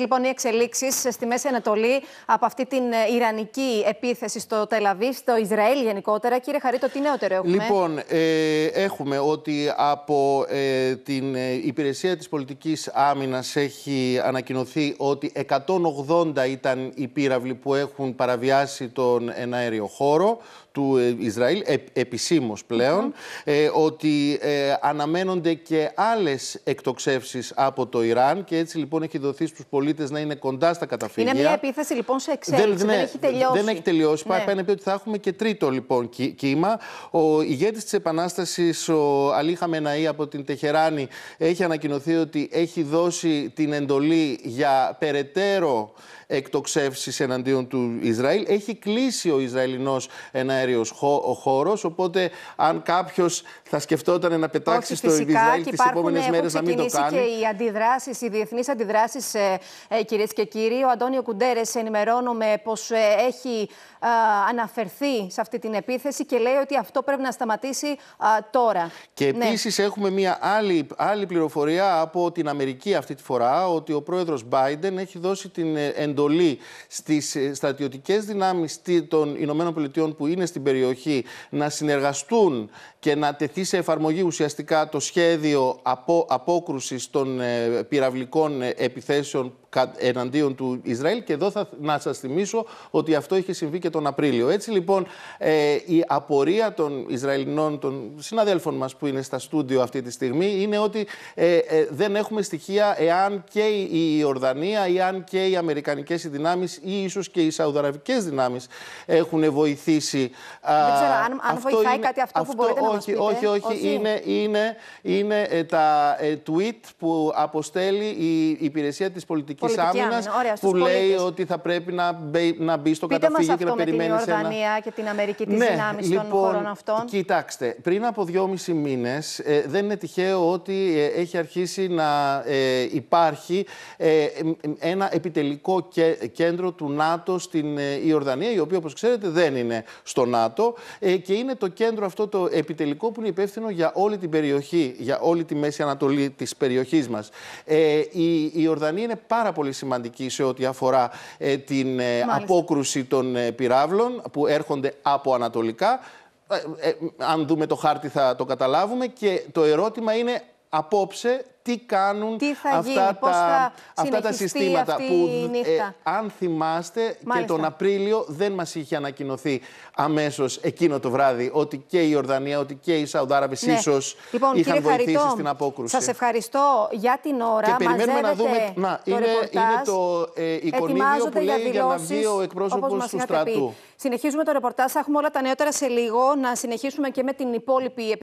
Λοιπόν, οι εξελίξεις στη Μέση Ανατολή από αυτή την ε, Ιρανική επίθεση στο Τελαβή, στο Ισραήλ γενικότερα. Κύριε Χαρίτο, τι νεότερο έχουμε. Λοιπόν, ε, έχουμε ότι από ε, την ε, Υπηρεσία της Πολιτικής Άμυνας έχει ανακοινωθεί ότι 180 ήταν οι πύραυλοι που έχουν παραβιάσει τον εναέριο χώρο του Ισραήλ, ε, πλεον ότι αναμένονται και άλλες εκτοξεύσεις από το Ιράν και έτσι λοιπόν έχει δοθεί στους πολίτες πολίτες να είναι κοντά στα καταφύγια. Είναι μια επίθεση λοιπόν σε εξέλιξη. Δεν, δεν, ναι, έχει τελειώσει. Δεν έχει τελειώσει. Ναι. Πάει ότι θα έχουμε και τρίτο λοιπόν κύμα. Ο ηγέτης της Επανάστασης, ο Αλή από την Τεχεράνη, έχει ανακοινωθεί ότι έχει δώσει την εντολή για περαιτέρω εκτοξεύσεις εναντίον του Ισραήλ. Έχει κλείσει ο Ισραηλινός εναέριο χώρος. Οπότε, αν κάποιος θα σκεφτόταν να πετάξει Όχι, στο φυσικά, Ισραήλ τις επόμενες μέρες, να μην το κάνει. Και οι αντιδράσεις, οι διεθνείς αντιδράσεις ε, ε, κυρίες και κύριοι. Ο Αντώνιο Κουντέρες ενημερώνομαι πως ε, έχει αναφερθεί σε αυτή την επίθεση και λέει ότι αυτό πρέπει να σταματήσει τώρα. Και ναι. επίσης έχουμε μια άλλη, άλλη πληροφορία από την Αμερική αυτή τη φορά ότι ο πρόεδρος Biden έχει δώσει την ε, εντολή στις ε, στρατιωτικές δυνάμεις των Ηνωμένων Πολιτειών που είναι στην περιοχή να συνεργαστούν και να τεθεί σε εφαρμογή ουσιαστικά το σχέδιο απο, των πυραυλικών επιθέσεων εναντίον του Ισραήλ και εδώ θα να σας θυμίσω ότι αυτό είχε συμβεί και τον Απρίλιο. Έτσι λοιπόν ε, η απορία των Ισραηλινών, των συναδέλφων μας που είναι στα στούντιο αυτή τη στιγμή είναι ότι ε, ε, δεν έχουμε στοιχεία εάν και η Ιορδανία ή αν και οι Αμερικανικές δυνάμεις ή ίσως και οι Σαουδαραβικές δυνάμεις έχουν βοηθήσει. Δεν ξέρω αν, αν αυτό βοηθάει είναι, κάτι αυτό, αυτό που μπορείτε όχι, να μας πείτε. Όχι, όχι, όχι. είναι, είναι, είναι ε, τα ε, tweet που αποστέλει η υπηρεσία της πολιτικής της άμυνα που λέει ότι θα πρέπει να μπει, να μπει στο καταφύγιο και να περιμένει. Με την Ιορδανία και την Αμερική τη ναι, δυνάμεις λοιπόν, των χωρών αυτών. Κοιτάξτε, πριν από δυόμισι μήνες, ε, δεν είναι τυχαίο ότι ε, έχει αρχίσει να ε, υπάρχει ένα επιτελικό κέντρο του ΝΑΤΟ στην Ιορδανία, η οποία, όπως ξέρετε, δεν είναι στο ΝΑΤΟ και είναι το κέντρο αυτό το επιτελικό που είναι υπεύθυνο για όλη την περιοχή, για όλη τη Μέση Ανατολή της περιοχής μας. Η Ιορδανία είναι πάρα πολύ σημαντική σε ό,τι αφορά ε, την ε, απόκρουση των ε, πυράβλων που έρχονται από ανατολικά. Ε, αν δούμε το χάρτη θα το καταλάβουμε και το ερώτημα είναι απόψε τι κάνουν τι θα αυτά, γίνει, τα, θα αυτά τα συστήματα αυτή που η νύχτα. Ε, αν θυμάστε Μάλιστα. και τον Απρίλιο δεν μας είχε ανακοινωθεί αμέσως εκείνο το βράδυ ότι και η Ιορδανία, ότι και οι Σαουδάραβες ναι. ίσως λοιπόν, είχαν βοηθήσει Χαριτό, στην απόκρουση. Σας ευχαριστώ για την ώρα. Και περιμένουμε να δούμε. Να, είναι, είναι το ε, εικονίδιο που λέει για να βγει ο εκπρόσωπος του στρατού. Πει. Συνεχίζουμε το ρεπορτάζ. Θα έχουμε όλα τα νεότερα σε λίγο. Να συνεχίσουμε και με την υπόλοιπη